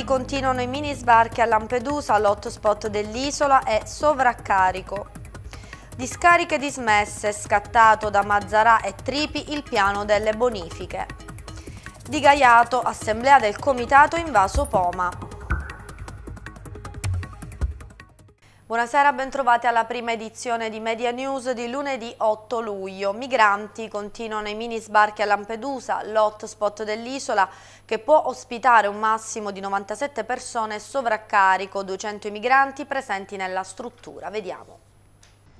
migranti continuano i mini sbarchi a Lampedusa, l'hotspot dell'isola è sovraccarico. Discariche dismesse, scattato da Mazzarà e Tripi il piano delle bonifiche. Di Gaiato, assemblea del comitato invaso Poma. Buonasera, bentrovati alla prima edizione di Media News di lunedì 8 luglio. Migranti continuano i mini sbarchi a Lampedusa, l'hotspot dell'isola che può ospitare un massimo di 97 persone sovraccarico, 200 migranti presenti nella struttura. Vediamo.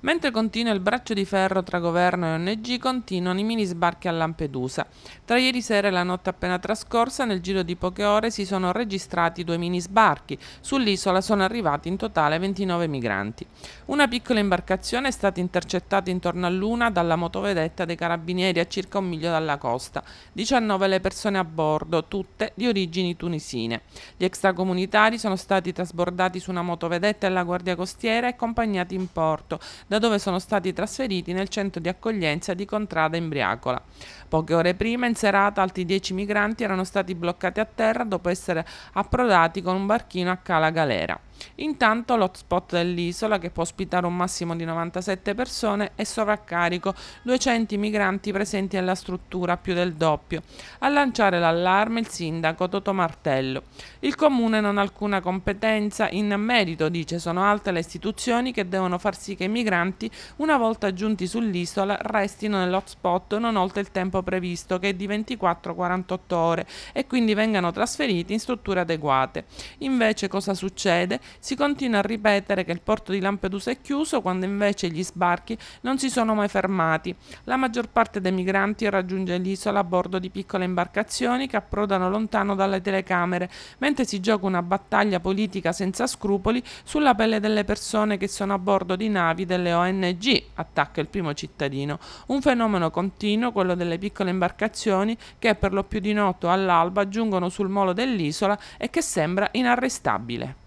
Mentre continua il braccio di ferro tra governo e ONG, continuano i mini sbarchi a Lampedusa. Tra ieri sera e la notte appena trascorsa, nel giro di poche ore si sono registrati due mini sbarchi. Sull'isola sono arrivati in totale 29 migranti. Una piccola imbarcazione è stata intercettata intorno all'una dalla motovedetta dei carabinieri a circa un miglio dalla costa. 19 le persone a bordo, tutte di origini tunisine. Gli extracomunitari sono stati trasbordati su una motovedetta della Guardia Costiera e accompagnati in porto da dove sono stati trasferiti nel centro di accoglienza di Contrada Imbriacola. Poche ore prima, in serata, altri dieci migranti erano stati bloccati a terra dopo essere approdati con un barchino a Cala Galera. Intanto l'hotspot dell'isola, che può ospitare un massimo di 97 persone, è sovraccarico, 200 migranti presenti nella struttura, più del doppio. A lanciare l'allarme il sindaco Toto Martello. Il comune non ha alcuna competenza in merito, dice, sono altre le istituzioni che devono far sì che i migranti, una volta giunti sull'isola, restino nell'hotspot non oltre il tempo previsto, che è di 24-48 ore, e quindi vengano trasferiti in strutture adeguate. Invece cosa succede? Si continua a ripetere che il porto di Lampedusa è chiuso quando invece gli sbarchi non si sono mai fermati. La maggior parte dei migranti raggiunge l'isola a bordo di piccole imbarcazioni che approdano lontano dalle telecamere, mentre si gioca una battaglia politica senza scrupoli sulla pelle delle persone che sono a bordo di navi delle ONG, attacca il primo cittadino. Un fenomeno continuo, quello delle piccole imbarcazioni che per lo più di noto all'alba giungono sul molo dell'isola e che sembra inarrestabile.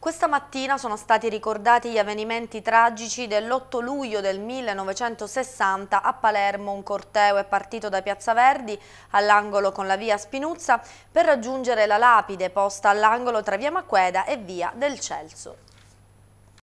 Questa mattina sono stati ricordati gli avvenimenti tragici dell'8 luglio del 1960 a Palermo. Un corteo è partito da Piazza Verdi all'angolo con la via Spinuzza per raggiungere la lapide posta all'angolo tra via Maqueda e via del Celso.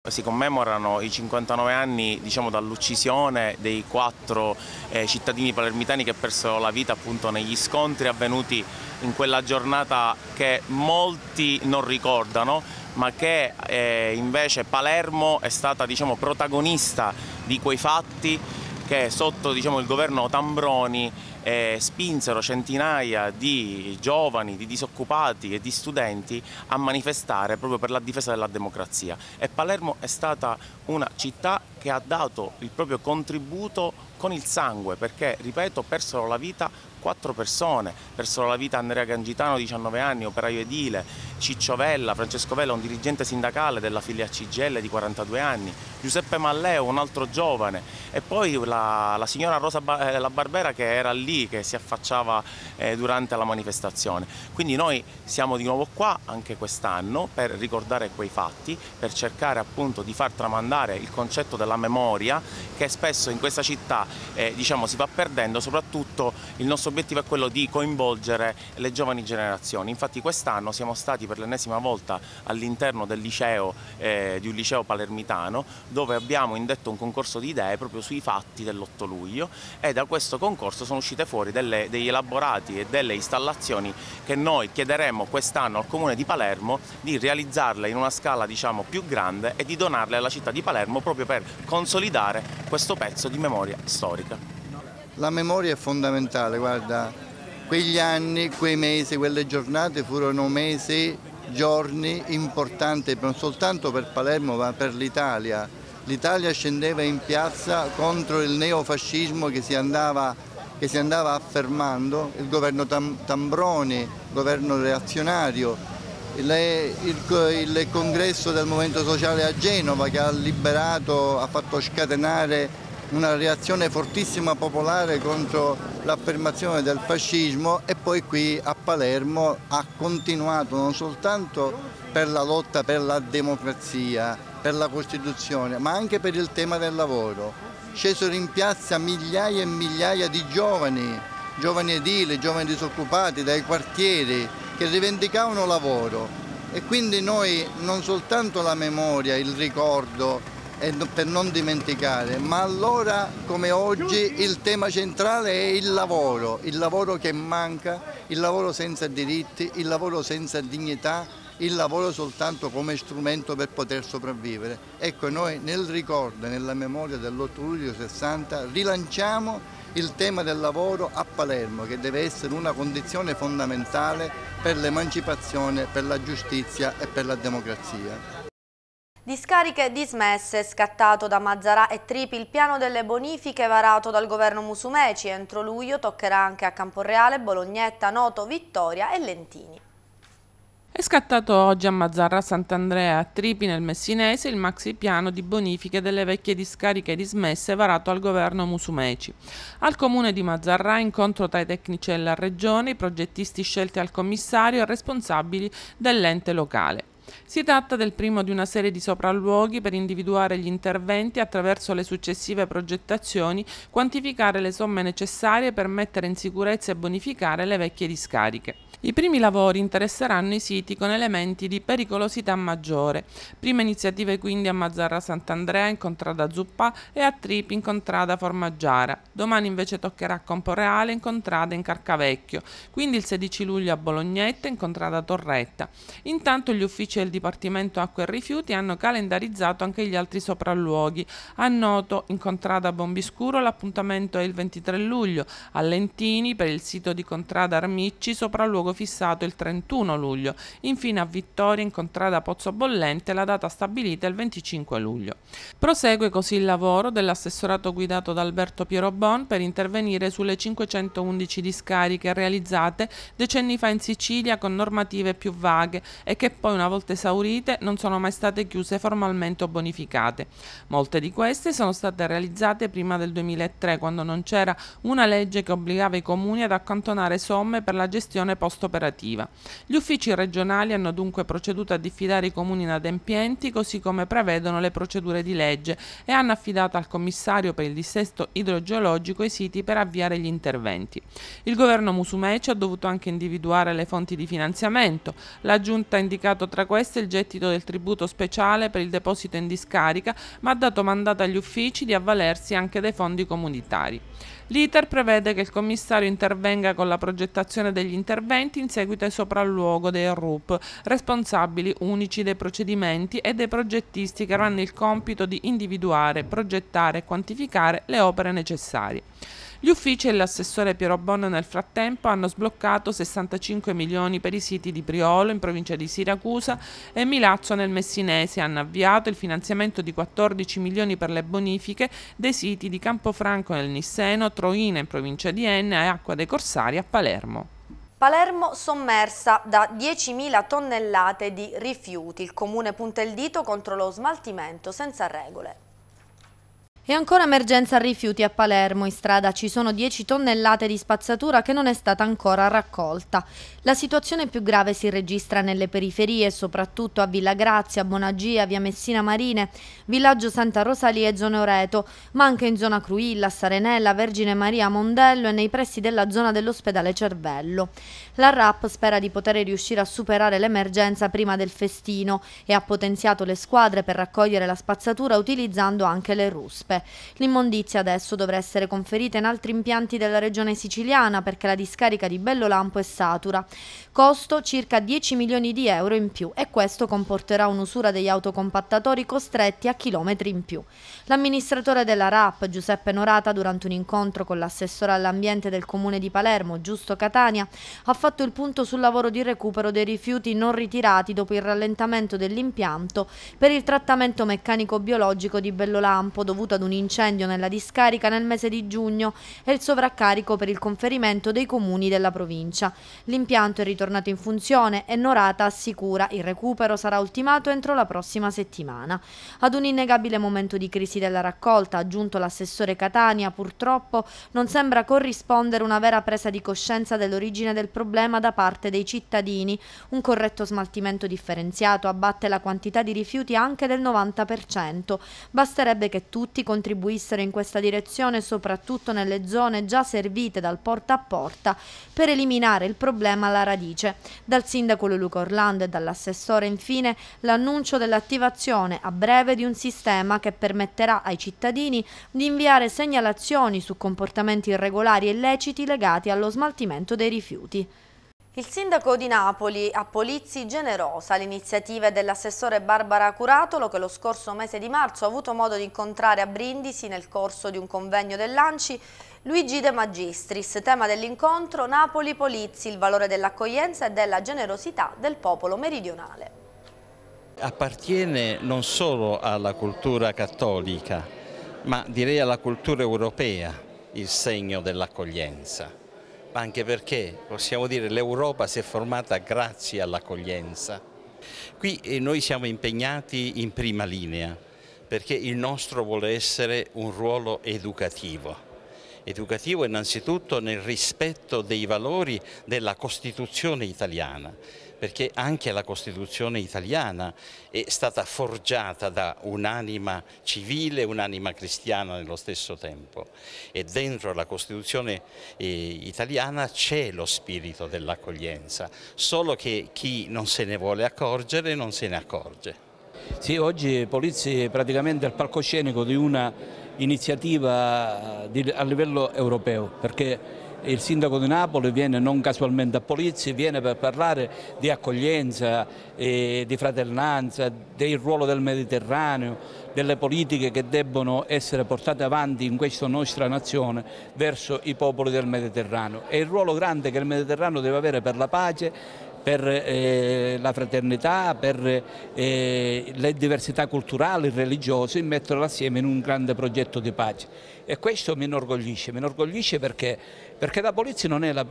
Si commemorano i 59 anni diciamo, dall'uccisione dei quattro eh, cittadini palermitani che persero la vita appunto, negli scontri avvenuti in quella giornata che molti non ricordano ma che eh, invece Palermo è stata diciamo, protagonista di quei fatti che sotto diciamo, il governo Tambroni eh, spinsero centinaia di giovani, di disoccupati e di studenti a manifestare proprio per la difesa della democrazia. E Palermo è stata una città che ha dato il proprio contributo con il sangue perché, ripeto, persero la vita quattro persone, persero la vita Andrea Gangitano, 19 anni, operaio edile, Ciccio Vella, Francesco Vella, un dirigente sindacale della figlia CGL di 42 anni, Giuseppe Malleo, un altro giovane, e poi la, la signora Rosa ba eh, la Barbera che era lì, che si affacciava eh, durante la manifestazione. Quindi noi siamo di nuovo qua anche quest'anno per ricordare quei fatti, per cercare appunto di far tramandare il concetto della memoria che spesso in questa città eh, diciamo, si va perdendo, soprattutto il nostro obiettivo è quello di coinvolgere le giovani generazioni. Infatti quest'anno siamo stati per l'ennesima volta all'interno del liceo, eh, di un liceo palermitano dove abbiamo indetto un concorso di idee proprio sui fatti dell'8 luglio e da questo concorso sono uscite fuori delle, degli elaborati e delle installazioni che noi chiederemo quest'anno al Comune di Palermo di realizzarle in una scala diciamo, più grande e di donarle alla città di Palermo proprio per consolidare questo pezzo di memoria storica. La memoria è fondamentale, guarda, Quegli anni, quei mesi, quelle giornate furono mesi, giorni importanti non soltanto per Palermo ma per l'Italia. L'Italia scendeva in piazza contro il neofascismo che si andava, che si andava affermando, il governo Tam Tambroni, governo reazionario, le, il, il congresso del Movimento Sociale a Genova che ha liberato, ha fatto scatenare una reazione fortissima popolare contro l'affermazione del fascismo e poi qui a Palermo ha continuato non soltanto per la lotta per la democrazia, per la Costituzione, ma anche per il tema del lavoro. Scesero in piazza migliaia e migliaia di giovani, giovani edili, giovani disoccupati dai quartieri che rivendicavano lavoro e quindi noi non soltanto la memoria, il ricordo, e per non dimenticare, ma allora come oggi il tema centrale è il lavoro, il lavoro che manca, il lavoro senza diritti, il lavoro senza dignità, il lavoro soltanto come strumento per poter sopravvivere. Ecco, noi nel ricordo, e nella memoria dell'8 luglio 60 rilanciamo il tema del lavoro a Palermo che deve essere una condizione fondamentale per l'emancipazione, per la giustizia e per la democrazia. Discariche dismesse, scattato da Mazzarà e Tripi il piano delle bonifiche varato dal governo Musumeci. Entro luglio toccherà anche a Camporreale, Bolognetta, Noto, Vittoria e Lentini. È scattato oggi a Mazzarra Sant'Andrea a Tripi nel Messinese il maxi piano di bonifiche delle vecchie discariche dismesse varato al governo Musumeci. Al comune di Mazzarra incontro tra i tecnici della regione, i progettisti scelti al commissario e responsabili dell'ente locale. Si tratta del primo di una serie di sopralluoghi per individuare gli interventi e attraverso le successive progettazioni, quantificare le somme necessarie per mettere in sicurezza e bonificare le vecchie discariche. I primi lavori interesseranno i siti con elementi di pericolosità maggiore. Prime iniziative quindi a Mazzarra Sant'Andrea, in contrada Zuppa e a Tripi, in contrada Formaggiara. Domani invece toccherà a Comporeale, in contrada in Carcavecchio, quindi il 16 luglio a Bolognetta, in contrada Torretta. Intanto gli uffici e il Dipartimento Acqua e Rifiuti hanno calendarizzato anche gli altri sopralluoghi. A Noto, in Contrada Bombiscuro, l'appuntamento è il 23 luglio, a Lentini, per il sito di Contrada Armicci, sopralluogo fissato il 31 luglio. Infine a Vittoria, in Contrada Pozzo Bollente, la data stabilita è il 25 luglio. Prosegue così il lavoro dell'assessorato guidato da Alberto Pierobon per intervenire sulle 511 discariche realizzate decenni fa in Sicilia con normative più vaghe e che poi una volta volte esaurite non sono mai state chiuse formalmente o bonificate. Molte di queste sono state realizzate prima del 2003 quando non c'era una legge che obbligava i comuni ad accantonare somme per la gestione post-operativa. Gli uffici regionali hanno dunque proceduto a diffidare i comuni inadempienti così come prevedono le procedure di legge e hanno affidato al commissario per il dissesto idrogeologico i siti per avviare gli interventi. Il governo musumeci ha dovuto anche individuare le fonti di finanziamento. La giunta ha indicato tra queste questo il gettito del tributo speciale per il deposito in discarica, ma ha dato mandato agli uffici di avvalersi anche dei fondi comunitari. L'iter prevede che il commissario intervenga con la progettazione degli interventi in seguito ai sopralluogo dei RUP, responsabili unici dei procedimenti e dei progettisti che avranno il compito di individuare, progettare e quantificare le opere necessarie. Gli uffici e l'assessore Piero Bonno nel frattempo hanno sbloccato 65 milioni per i siti di Priolo in provincia di Siracusa e Milazzo nel Messinese. Hanno avviato il finanziamento di 14 milioni per le bonifiche dei siti di Campofranco nel Nisseno, Troina in provincia di Enna e Acqua dei Corsari a Palermo. Palermo sommersa da 10.000 tonnellate di rifiuti. Il comune punta il dito contro lo smaltimento senza regole. E ancora emergenza rifiuti a Palermo. In strada ci sono 10 tonnellate di spazzatura che non è stata ancora raccolta. La situazione più grave si registra nelle periferie, soprattutto a Villa Grazia, Bonagia, via Messina Marine, Villaggio Santa Rosalia e zone Oreto, ma anche in zona Cruilla, Sarenella, Vergine Maria, Mondello e nei pressi della zona dell'ospedale Cervello. La RAP spera di poter riuscire a superare l'emergenza prima del festino e ha potenziato le squadre per raccogliere la spazzatura utilizzando anche le ruspe. L'immondizia adesso dovrà essere conferita in altri impianti della regione siciliana perché la discarica di Bellolampo è satura. Costo circa 10 milioni di euro in più e questo comporterà un'usura degli autocompattatori costretti a chilometri in più. L'amministratore della RAP, Giuseppe Norata, durante un incontro con l'assessore all'ambiente del comune di Palermo, Giusto Catania, ha fatto il punto sul lavoro di recupero dei rifiuti non ritirati dopo il rallentamento dell'impianto per il trattamento meccanico biologico di Bellolampo dovuto a ad un incendio nella discarica nel mese di giugno e il sovraccarico per il conferimento dei comuni della provincia. L'impianto è ritornato in funzione e Norata assicura il recupero sarà ultimato entro la prossima settimana. Ad un innegabile momento di crisi della raccolta, aggiunto l'assessore Catania, purtroppo non sembra corrispondere una vera presa di coscienza dell'origine del problema da parte dei cittadini. Un corretto smaltimento differenziato abbatte la quantità di rifiuti anche del 90%. Basterebbe che tutti contribuissero in questa direzione soprattutto nelle zone già servite dal porta a porta per eliminare il problema alla radice. Dal sindaco Luluco Orlando e dall'assessore infine l'annuncio dell'attivazione a breve di un sistema che permetterà ai cittadini di inviare segnalazioni su comportamenti irregolari e illeciti legati allo smaltimento dei rifiuti. Il sindaco di Napoli a Polizzi generosa l'iniziativa dell'assessore Barbara Curatolo che lo scorso mese di marzo ha avuto modo di incontrare a Brindisi nel corso di un convegno dell'ANCI Luigi De Magistris, tema dell'incontro Napoli-Polizzi, il valore dell'accoglienza e della generosità del popolo meridionale. Appartiene non solo alla cultura cattolica ma direi alla cultura europea il segno dell'accoglienza ma anche perché possiamo dire che l'Europa si è formata grazie all'accoglienza. Qui eh, noi siamo impegnati in prima linea perché il nostro vuole essere un ruolo educativo educativo innanzitutto nel rispetto dei valori della Costituzione italiana perché anche la Costituzione italiana è stata forgiata da un'anima civile e un'anima cristiana nello stesso tempo e dentro la Costituzione eh, italiana c'è lo spirito dell'accoglienza, solo che chi non se ne vuole accorgere non se ne accorge. Sì, oggi Polizzi è praticamente al palcoscenico di una iniziativa eh, a livello europeo perché il sindaco di Napoli viene non casualmente a Polizzi, viene per parlare di accoglienza, di fraternanza, del ruolo del Mediterraneo, delle politiche che debbono essere portate avanti in questa nostra nazione verso i popoli del Mediterraneo e il ruolo grande che il Mediterraneo deve avere per la pace per eh, la fraternità, per eh, le diversità culturali, religiose e metterle assieme in un grande progetto di pace. E questo mi inorgoglisce, mi inorgoglisce perché, perché da Polizzi non è la,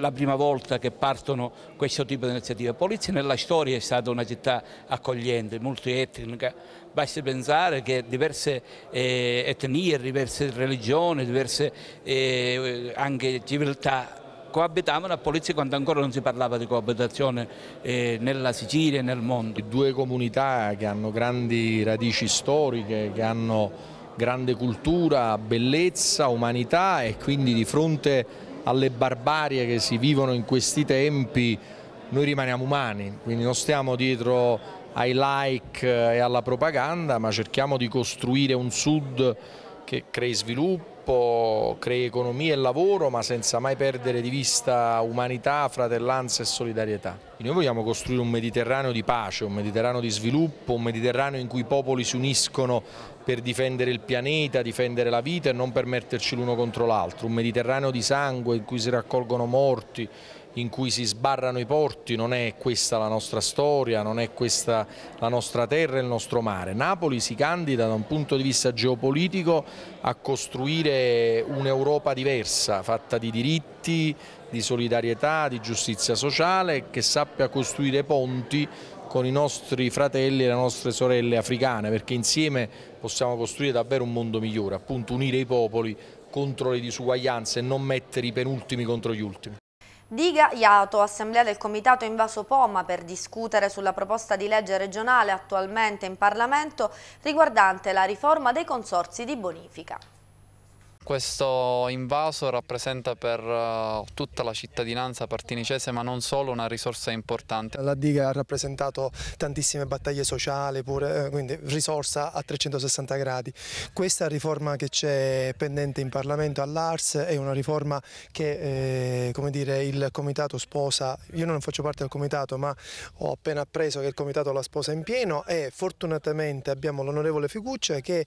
la, prima volta che partono questo tipo di iniziative. Polizia nella storia è stata una città accogliente, multietnica, basti pensare che diverse eh, etnie, diverse religioni, diverse eh, anche civiltà coabitavano a polizia quando ancora non si parlava di coabitazione eh, nella Sicilia e nel mondo. Due comunità che hanno grandi radici storiche, che hanno grande cultura, bellezza, umanità e quindi di fronte alle barbarie che si vivono in questi tempi noi rimaniamo umani, quindi non stiamo dietro ai like e alla propaganda ma cerchiamo di costruire un sud che crei sviluppo, crei economia e lavoro, ma senza mai perdere di vista umanità, fratellanza e solidarietà. Noi vogliamo costruire un Mediterraneo di pace, un Mediterraneo di sviluppo, un Mediterraneo in cui i popoli si uniscono per difendere il pianeta, difendere la vita e non per metterci l'uno contro l'altro, un Mediterraneo di sangue in cui si raccolgono morti, in cui si sbarrano i porti, non è questa la nostra storia, non è questa la nostra terra e il nostro mare. Napoli si candida da un punto di vista geopolitico a costruire un'Europa diversa, fatta di diritti, di solidarietà, di giustizia sociale, che sappia costruire ponti con i nostri fratelli e le nostre sorelle africane, perché insieme possiamo costruire davvero un mondo migliore, appunto unire i popoli contro le disuguaglianze e non mettere i penultimi contro gli ultimi. Diga Iato, assemblea del comitato Invaso Poma per discutere sulla proposta di legge regionale attualmente in Parlamento riguardante la riforma dei consorsi di bonifica. Questo invaso rappresenta per eh, tutta la cittadinanza partinicese ma non solo una risorsa importante. La diga ha rappresentato tantissime battaglie sociali, pure, eh, quindi risorsa a 360 gradi. Questa riforma che c'è pendente in Parlamento all'Ars è una riforma che eh, come dire, il Comitato sposa, io non faccio parte del Comitato ma ho appena appreso che il Comitato la sposa in pieno e fortunatamente abbiamo l'onorevole Figuccia che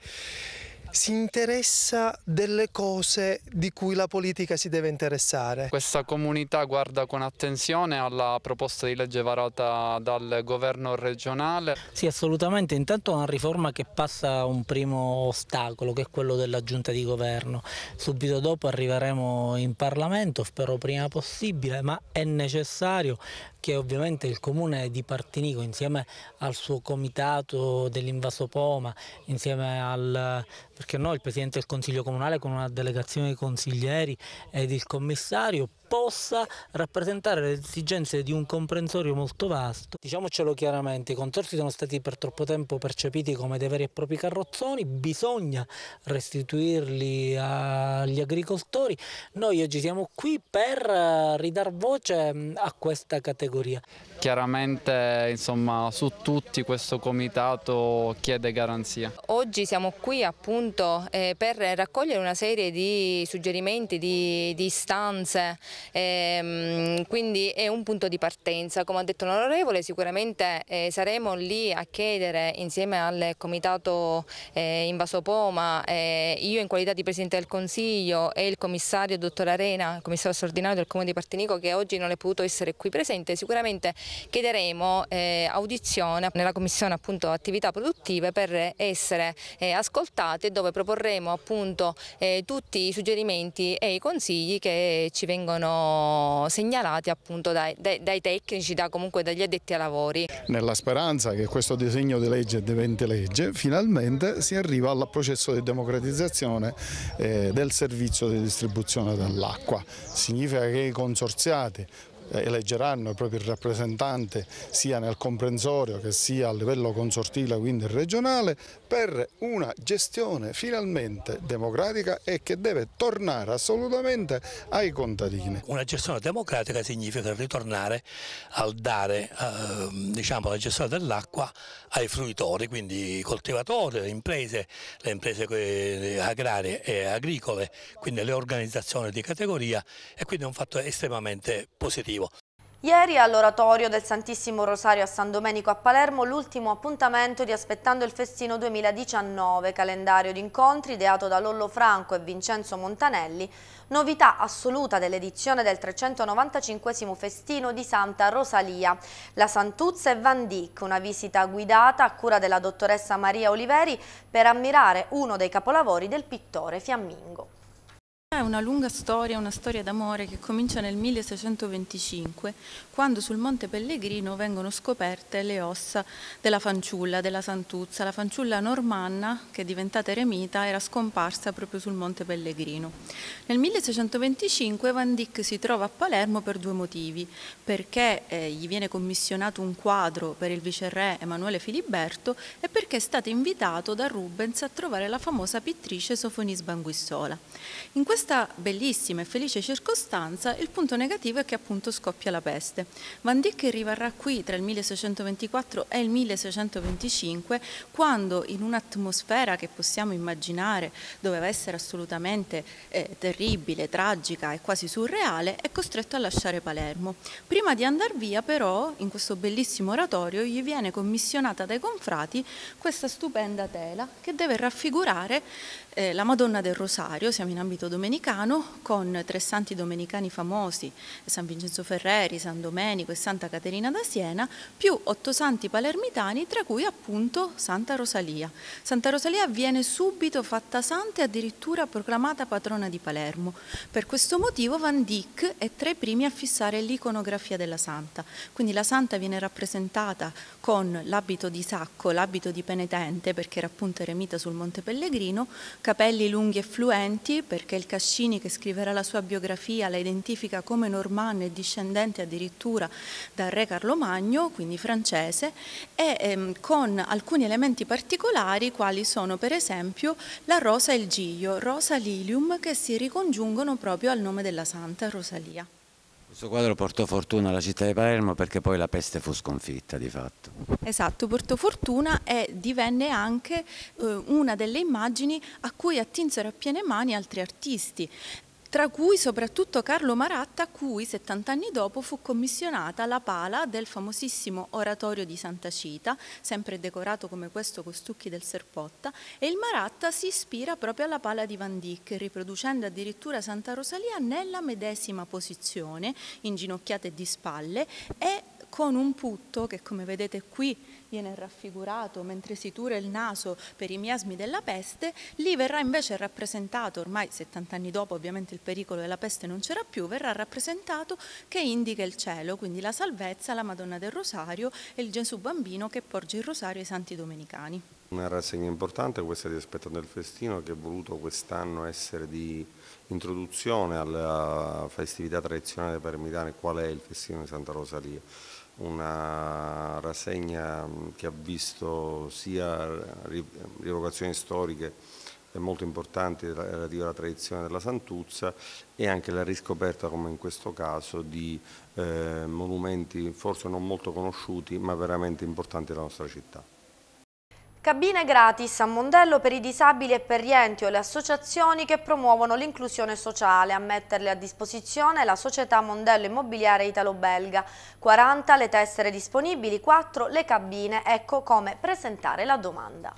si interessa delle cose di cui la politica si deve interessare. Questa comunità guarda con attenzione alla proposta di legge varata dal governo regionale. Sì, assolutamente. Intanto è una riforma che passa un primo ostacolo, che è quello della giunta di governo. Subito dopo arriveremo in Parlamento, spero prima possibile, ma è necessario che ovviamente il comune di Partinico insieme al suo comitato dell'invaso Poma, insieme al perché no, il presidente del consiglio comunale con una delegazione di consiglieri ed il commissario possa rappresentare le esigenze di un comprensorio molto vasto. Diciamocelo chiaramente, i consorsi sono stati per troppo tempo percepiti come dei veri e propri carrozzoni, bisogna restituirli agli agricoltori. Noi oggi siamo qui per eh, ridar voce mm, a questa categoria. Chiaramente insomma, su tutti questo comitato chiede garanzia. Oggi siamo qui appunto eh, per raccogliere una serie di suggerimenti, di, di istanze ehm, quindi è un punto di partenza. Come ha detto l'onorevole sicuramente eh, saremo lì a chiedere insieme al comitato eh, Invaso Poma, eh, io in qualità di Presidente del Consiglio e il commissario dottor Arena, commissario straordinario del Comune di Partenico che oggi non è potuto essere qui presente, sicuramente chiederemo eh, audizione nella Commissione appunto, attività produttive per essere eh, ascoltate dove proporremo appunto, eh, tutti i suggerimenti e i consigli che ci vengono vengono segnalati appunto dai, dai, dai tecnici, da comunque dagli addetti ai lavori. Nella speranza che questo disegno di legge diventi legge, finalmente si arriva al processo di democratizzazione eh, del servizio di distribuzione dell'acqua. Significa che i consorziati eh, eleggeranno i propri rappresentanti sia nel comprensorio che sia a livello consortile, quindi regionale, per una gestione finalmente democratica e che deve tornare assolutamente ai contadini. Una gestione democratica significa ritornare al dare eh, diciamo, la gestione dell'acqua ai fruitori, quindi i coltivatori, le imprese, le imprese agrarie e agricole, quindi le organizzazioni di categoria e quindi è un fatto estremamente positivo. Ieri all'oratorio del Santissimo Rosario a San Domenico a Palermo l'ultimo appuntamento di Aspettando il Festino 2019, calendario di incontri ideato da Lollo Franco e Vincenzo Montanelli, novità assoluta dell'edizione del 395 Festino di Santa Rosalia, la Santuzza e Van Dyck, una visita guidata a cura della dottoressa Maria Oliveri per ammirare uno dei capolavori del pittore fiammingo. È una lunga storia, una storia d'amore che comincia nel 1625, quando sul Monte Pellegrino vengono scoperte le ossa della fanciulla, della santuzza. La fanciulla normanna, che è diventata eremita, era scomparsa proprio sul Monte Pellegrino. Nel 1625 Van Dyck si trova a Palermo per due motivi, perché eh, gli viene commissionato un quadro per il viceré Emanuele Filiberto e perché è stato invitato da Rubens a trovare la famosa pittrice Sofonis Banguissola. In questo questa bellissima e felice circostanza il punto negativo è che appunto scoppia la peste. Van Dyck rivarrà qui tra il 1624 e il 1625 quando in un'atmosfera che possiamo immaginare doveva essere assolutamente eh, terribile, tragica e quasi surreale è costretto a lasciare Palermo. Prima di andare via però in questo bellissimo oratorio gli viene commissionata dai confrati questa stupenda tela che deve raffigurare eh, la Madonna del Rosario, siamo in ambito domenicale, domenicano con tre santi domenicani famosi, San Vincenzo Ferreri, San Domenico e Santa Caterina da Siena, più otto santi palermitani, tra cui appunto Santa Rosalia. Santa Rosalia viene subito fatta santa e addirittura proclamata patrona di Palermo. Per questo motivo Van Dyck è tra i primi a fissare l'iconografia della santa. Quindi la santa viene rappresentata con l'abito di sacco, l'abito di penitente, perché era appunto eremita sul Monte Pellegrino, capelli lunghi e fluenti, perché il cacciatore Pascini che scriverà la sua biografia la identifica come normanna e discendente addirittura dal re Carlo Magno, quindi francese, e ehm, con alcuni elementi particolari quali sono per esempio la rosa e il giglio, rosa lilium che si ricongiungono proprio al nome della santa Rosalia. Questo quadro portò fortuna alla città di Palermo perché poi la peste fu sconfitta di fatto. Esatto, portò fortuna e divenne anche eh, una delle immagini a cui attinsero a piene mani altri artisti tra cui soprattutto Carlo Maratta, a cui 70 anni dopo fu commissionata la pala del famosissimo oratorio di Santa Cita, sempre decorato come questo con stucchi del Serpotta, e il Maratta si ispira proprio alla pala di Van Dyck, riproducendo addirittura Santa Rosalia nella medesima posizione, inginocchiata e di spalle, e con un putto che come vedete qui viene raffigurato mentre si tura il naso per i miasmi della peste, lì verrà invece rappresentato, ormai 70 anni dopo ovviamente il pericolo della peste non c'era più, verrà rappresentato che indica il cielo, quindi la salvezza, la Madonna del Rosario e il Gesù bambino che porge il rosario ai santi domenicani. Una rassegna importante questa di Aspetto del Festino che è voluto quest'anno essere di introduzione alla festività tradizionale palermitana, qual è il Festino di Santa Rosalia una rassegna mm, che ha visto sia rievocazioni storiche eh, molto importanti relative alla tradizione della Santuzza e anche la riscoperta, come in questo caso, di eh, monumenti forse non molto conosciuti ma veramente importanti della nostra città. Cabine gratis a Mondello per i disabili e per gli enti o le associazioni che promuovono l'inclusione sociale. A metterle a disposizione la società Mondello Immobiliare Italo-Belga. 40 le tessere disponibili, 4 le cabine. Ecco come presentare la domanda.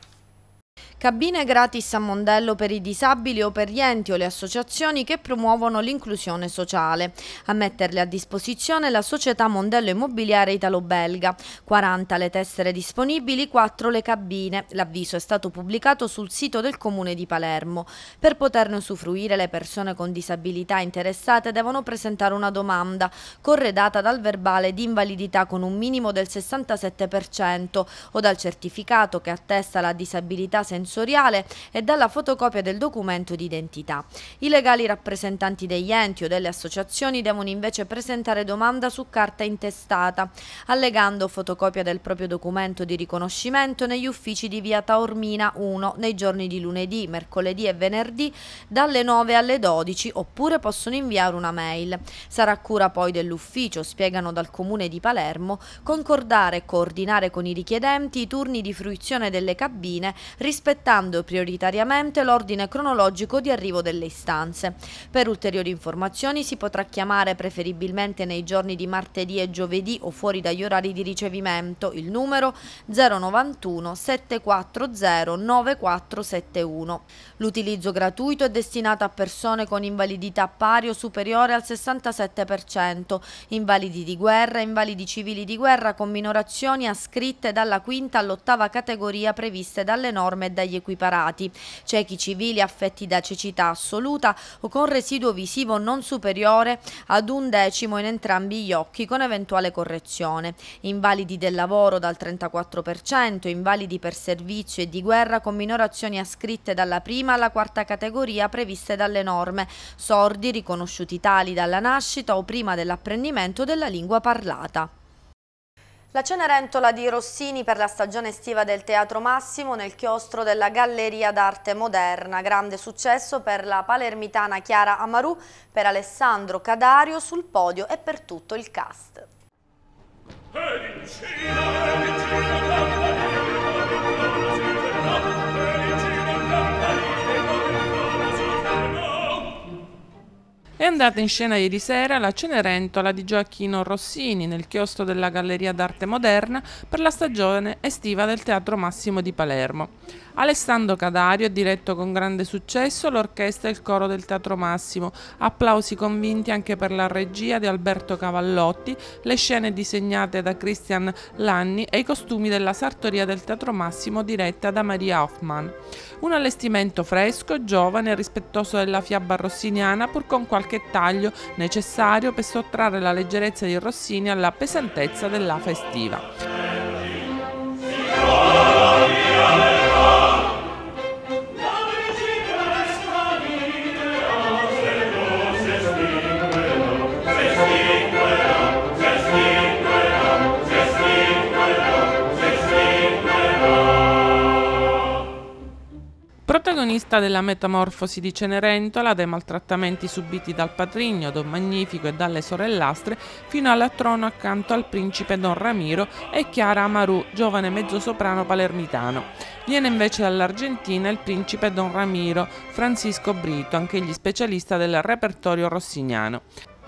Cabine gratis a Mondello per i disabili o per gli enti o le associazioni che promuovono l'inclusione sociale. A metterle a disposizione la società Mondello Immobiliare Italo-Belga. 40 le tessere disponibili, 4 le cabine. L'avviso è stato pubblicato sul sito del Comune di Palermo. Per poterne usufruire le persone con disabilità interessate devono presentare una domanda corredata dal verbale di invalidità con un minimo del 67% o dal certificato che attesta la disabilità sensoriale sensoriale e dalla fotocopia del documento d'identità. I legali rappresentanti degli enti o delle associazioni devono invece presentare domanda su carta intestata, allegando fotocopia del proprio documento di riconoscimento negli uffici di via Taormina 1 nei giorni di lunedì, mercoledì e venerdì dalle 9 alle 12 oppure possono inviare una mail. Sarà cura poi dell'ufficio, spiegano dal Comune di Palermo, concordare e coordinare con i richiedenti i turni di fruizione delle cabine rispetto rispettando prioritariamente l'ordine cronologico di arrivo delle istanze. Per ulteriori informazioni si potrà chiamare preferibilmente nei giorni di martedì e giovedì o fuori dagli orari di ricevimento il numero 091 740 9471. L'utilizzo gratuito è destinato a persone con invalidità pari o superiore al 67%, invalidi di guerra, invalidi civili di guerra con minorazioni ascritte dalla quinta all'ottava categoria previste dalle norme e dai dagli equiparati, ciechi civili affetti da cecità assoluta o con residuo visivo non superiore ad un decimo in entrambi gli occhi con eventuale correzione, invalidi del lavoro dal 34%, invalidi per servizio e di guerra con minorazioni ascritte dalla prima alla quarta categoria previste dalle norme, sordi riconosciuti tali dalla nascita o prima dell'apprendimento della lingua parlata. La Cenerentola di Rossini per la stagione estiva del Teatro Massimo nel chiostro della Galleria d'Arte Moderna. Grande successo per la palermitana Chiara Amarù, per Alessandro Cadario sul podio e per tutto il cast. È andata in scena ieri sera la Cenerentola di Gioacchino Rossini nel chiostro della Galleria d'Arte Moderna per la stagione estiva del Teatro Massimo di Palermo. Alessandro Cadario ha diretto con grande successo l'orchestra e il coro del Teatro Massimo, applausi convinti anche per la regia di Alberto Cavallotti, le scene disegnate da Christian Lanni e i costumi della sartoria del Teatro Massimo diretta da Maria Hoffman. Un allestimento fresco, giovane e rispettoso della fiaba rossiniana pur con qualche taglio necessario per sottrarre la leggerezza di Rossini alla pesantezza della festiva. protagonista della metamorfosi di Cenerentola, dai maltrattamenti subiti dal patrigno, Don Magnifico e dalle sorellastre, fino alla trono accanto al principe Don Ramiro e Chiara Amaru, giovane mezzosoprano palermitano. Viene invece dall'Argentina il principe Don Ramiro, Francisco Brito, anch'egli specialista del repertorio rossignano.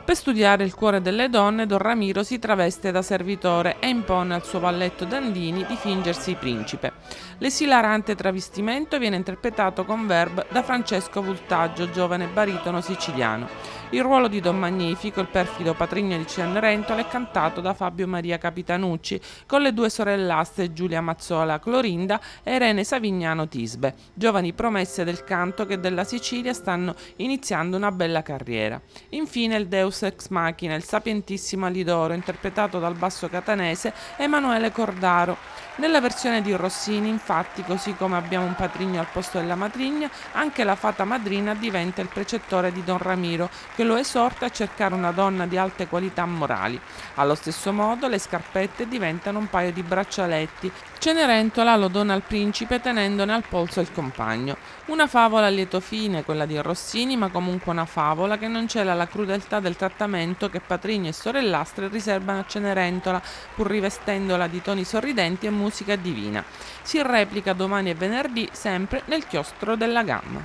Per studiare il cuore delle donne, Don Ramiro si traveste da servitore e impone al suo valletto Dandini di fingersi principe. L'esilarante travestimento viene interpretato con verb da Francesco Vultaggio, giovane baritono siciliano. Il ruolo di Don Magnifico, il perfido patrigno di Cenerentola, è cantato da Fabio Maria Capitanucci, con le due sorellaste Giulia Mazzola Clorinda e Irene Savignano Tisbe, giovani promesse del canto che della Sicilia stanno iniziando una bella carriera. Infine il Deus Deus Ex Machina, il sapientissimo Alidoro, interpretato dal basso catanese Emanuele Cordaro. Nella versione di Rossini, infatti, così come abbiamo un patrigno al posto della matrigna, anche la fata madrina diventa il precettore di Don Ramiro, che lo esorta a cercare una donna di alte qualità morali. Allo stesso modo, le scarpette diventano un paio di braccialetti. Cenerentola lo dona al principe tenendone al polso il compagno. Una favola a lieto fine, quella di Rossini, ma comunque una favola che non cela la crudeltà del trattamento che patrigno e sorellastre riservano a Cenerentola, pur rivestendola di toni sorridenti e musica musica divina. Si replica domani e venerdì sempre nel chiostro della Gamma.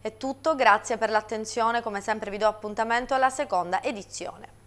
È tutto, grazie per l'attenzione, come sempre vi do appuntamento alla seconda edizione.